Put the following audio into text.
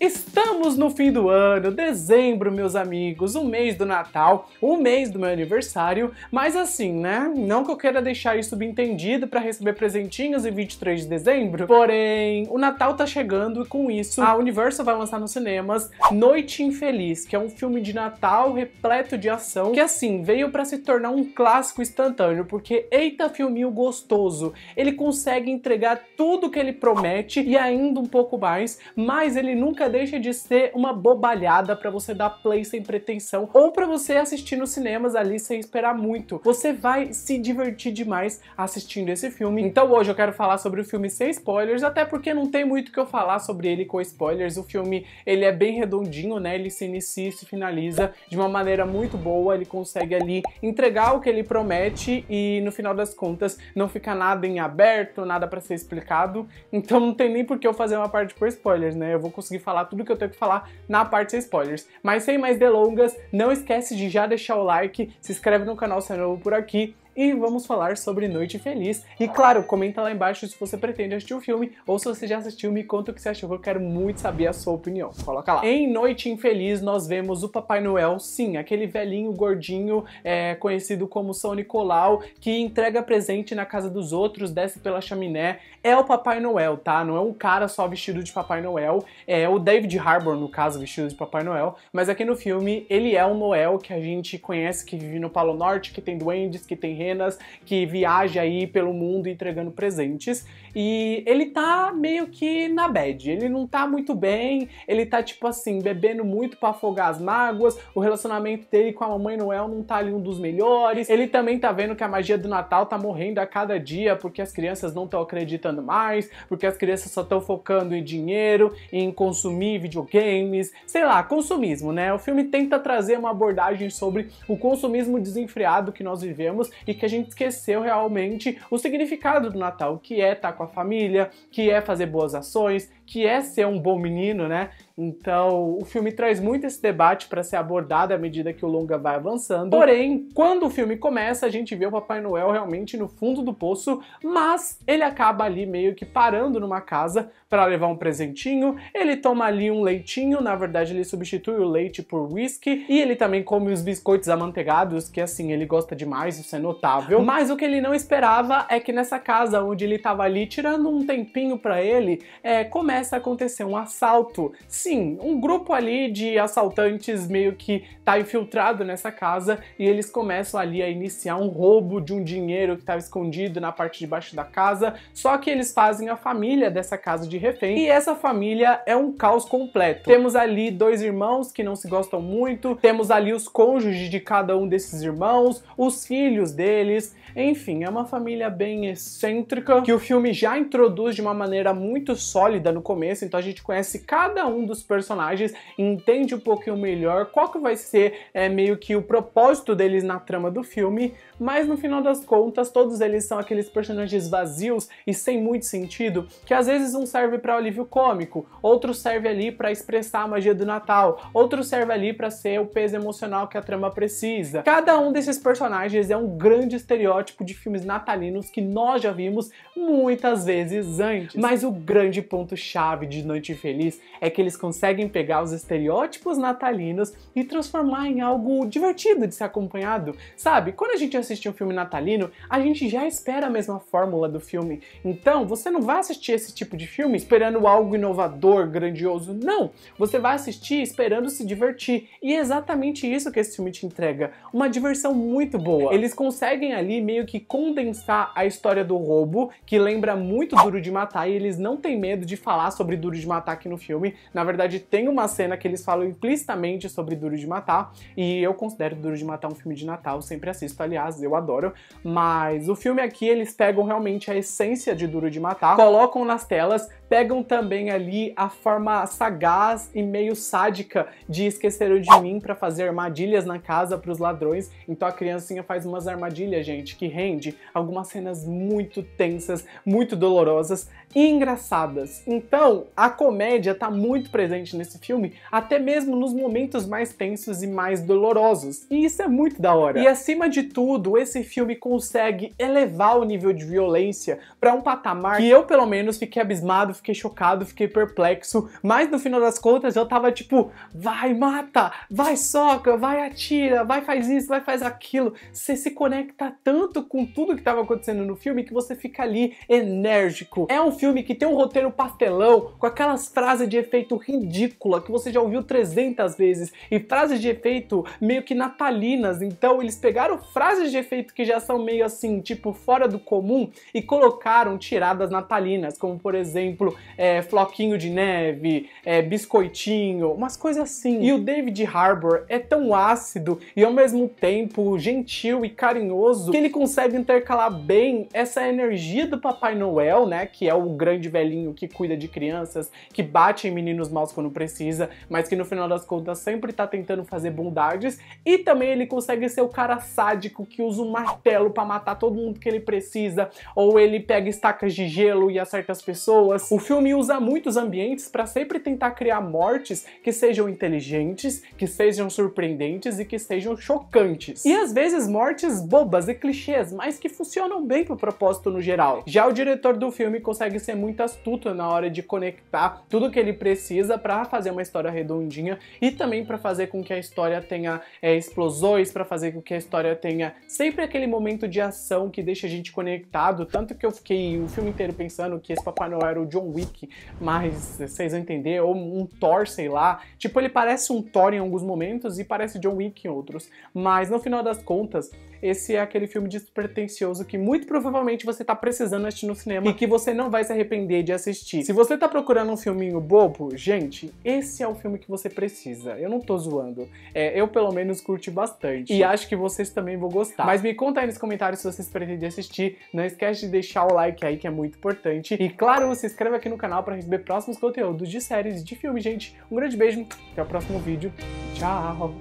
Estamos no fim do ano, dezembro, meus amigos, o mês do Natal, o mês do meu aniversário, mas assim, né? Não que eu queira deixar isso subentendido para receber presentinhos em 23 de dezembro, porém, o Natal tá chegando e com isso a Universal vai lançar nos cinemas Noite Infeliz, que é um filme de Natal repleto de ação, que assim, veio para se tornar um clássico instantâneo, porque eita filminho gostoso, ele consegue entregar tudo que ele promete e ainda um pouco mais, mas ele nunca deixa de ser uma bobalhada para você dar play sem pretensão ou para você assistir nos cinemas ali sem esperar muito. Você vai se divertir demais assistindo esse filme. Então hoje eu quero falar sobre o filme sem spoilers, até porque não tem muito que eu falar sobre ele com spoilers. O filme, ele é bem redondinho, né? Ele se inicia e se finaliza de uma maneira muito boa, ele consegue ali entregar o que ele promete e no final das contas não fica nada em aberto, nada para ser explicado. Então não tem nem por que eu fazer uma parte com spoilers, né? Eu vou conseguir falar falar tudo que eu tenho que falar na parte sem spoilers. Mas sem mais delongas, não esquece de já deixar o like, se inscreve no canal se é novo por aqui e vamos falar sobre Noite Feliz. E claro, comenta lá embaixo se você pretende assistir o filme ou se você já assistiu, me conta o que você achou, eu quero muito saber a sua opinião. Coloca lá. Em Noite Infeliz nós vemos o Papai Noel, sim, aquele velhinho gordinho é, conhecido como São Nicolau, que entrega presente na casa dos outros, desce pela chaminé. É o Papai Noel, tá? Não é um cara só vestido de Papai Noel, é o David Harbour, no caso, vestido de Papai Noel, mas aqui no filme ele é o Noel que a gente conhece, que vive no Palo Norte, que tem duendes, que tem reis, que viaja aí pelo mundo entregando presentes. E ele tá meio que na bad, ele não tá muito bem, ele tá tipo assim, bebendo muito para afogar as mágoas, o relacionamento dele com a Mamãe Noel não tá ali um dos melhores. Ele também tá vendo que a magia do Natal tá morrendo a cada dia porque as crianças não estão acreditando mais, porque as crianças só estão focando em dinheiro, em consumir videogames, sei lá, consumismo, né? O filme tenta trazer uma abordagem sobre o consumismo desenfreado que nós vivemos e que a gente esqueceu realmente o significado do Natal, que é estar com a família, que é fazer boas ações, que é ser um bom menino, né? Então, o filme traz muito esse debate para ser abordado à medida que o longa vai avançando. Porém, quando o filme começa, a gente vê o Papai Noel realmente no fundo do poço, mas ele acaba ali meio que parando numa casa para levar um presentinho. Ele toma ali um leitinho, na verdade ele substitui o leite por whisky e ele também come os biscoitos amanteigados, que assim ele gosta demais, isso é notável. Mas o que ele não esperava é que nessa casa onde ele estava ali tirando um tempinho para ele, é, começa começa a acontecer um assalto. Sim, um grupo ali de assaltantes meio que tá infiltrado nessa casa e eles começam ali a iniciar um roubo de um dinheiro que estava escondido na parte de baixo da casa, só que eles fazem a família dessa casa de refém e essa família é um caos completo. Temos ali dois irmãos que não se gostam muito, temos ali os cônjuges de cada um desses irmãos, os filhos deles, enfim, é uma família bem excêntrica que o filme já introduz de uma maneira muito sólida no começo, então a gente conhece cada um dos personagens, entende um pouquinho melhor qual que vai ser é, meio que o propósito deles na trama do filme, mas no final das contas todos eles são aqueles personagens vazios e sem muito sentido, que às vezes um serve para alívio cômico, outro serve ali para expressar a magia do Natal, outro serve ali para ser o peso emocional que a trama precisa. Cada um desses personagens é um grande estereótipo de filmes natalinos que nós já vimos muitas vezes antes, mas o grande ponto chave chave de Noite Feliz é que eles conseguem pegar os estereótipos natalinos e transformar em algo divertido de ser acompanhado. Sabe, quando a gente assiste um filme natalino, a gente já espera a mesma fórmula do filme. Então, você não vai assistir esse tipo de filme esperando algo inovador, grandioso. Não! Você vai assistir esperando se divertir. E é exatamente isso que esse filme te entrega. Uma diversão muito boa. Eles conseguem ali meio que condensar a história do roubo, que lembra muito Duro de Matar, e eles não têm medo de falar falar sobre Duro de Matar aqui no filme. Na verdade, tem uma cena que eles falam implicitamente sobre Duro de Matar, e eu considero Duro de Matar um filme de Natal, sempre assisto, aliás, eu adoro. Mas o filme aqui, eles pegam realmente a essência de Duro de Matar, colocam nas telas pegam também ali a forma sagaz e meio sádica de esqueceram de mim para fazer armadilhas na casa para os ladrões. Então a criancinha faz umas armadilhas, gente, que rende algumas cenas muito tensas, muito dolorosas e engraçadas. Então a comédia está muito presente nesse filme, até mesmo nos momentos mais tensos e mais dolorosos. E isso é muito da hora. E acima de tudo, esse filme consegue elevar o nível de violência para um patamar que eu pelo menos fiquei abismado fiquei chocado, fiquei perplexo, mas no final das contas eu tava tipo, vai, mata, vai, soca, vai, atira, vai, faz isso, vai, faz aquilo. Você se conecta tanto com tudo que tava acontecendo no filme que você fica ali enérgico. É um filme que tem um roteiro pastelão, com aquelas frases de efeito ridícula que você já ouviu 300 vezes, e frases de efeito meio que natalinas, então eles pegaram frases de efeito que já são meio assim, tipo, fora do comum, e colocaram tiradas natalinas, como por exemplo, é, floquinho de neve, é, biscoitinho, umas coisas assim. E o David Harbour é tão ácido e ao mesmo tempo gentil e carinhoso que ele consegue intercalar bem essa energia do Papai Noel, né, que é o grande velhinho que cuida de crianças, que bate em meninos maus quando precisa, mas que no final das contas sempre tá tentando fazer bondades, e também ele consegue ser o cara sádico que usa um martelo para matar todo mundo que ele precisa, ou ele pega estacas de gelo e acerta as pessoas. O filme usa muitos ambientes para sempre tentar criar mortes que sejam inteligentes, que sejam surpreendentes e que sejam chocantes. E às vezes mortes bobas e clichês, mas que funcionam bem pro propósito no geral. Já o diretor do filme consegue ser muito astuto na hora de conectar tudo que ele precisa para fazer uma história redondinha e também para fazer com que a história tenha é, explosões, para fazer com que a história tenha sempre aquele momento de ação que deixa a gente conectado, tanto que eu fiquei o filme inteiro pensando que esse Papai Noel era o John Wick, mas vocês vão entender, ou um Thor, sei lá. Tipo, ele parece um Thor em alguns momentos e parece John Wick em outros, mas no final das contas, esse é aquele filme despretensioso que muito provavelmente você tá precisando assistir no cinema e que você não vai se arrepender de assistir. Se você tá procurando um filminho bobo, gente, esse é o filme que você precisa. Eu não tô zoando. É, eu, pelo menos, curti bastante. E acho que vocês também vão gostar. Mas me conta aí nos comentários se vocês pretendem assistir. Não esquece de deixar o like aí, que é muito importante. E, claro, se inscreve aqui no canal para receber próximos conteúdos de séries e de filme, gente. Um grande beijo, até o próximo vídeo. Tchau!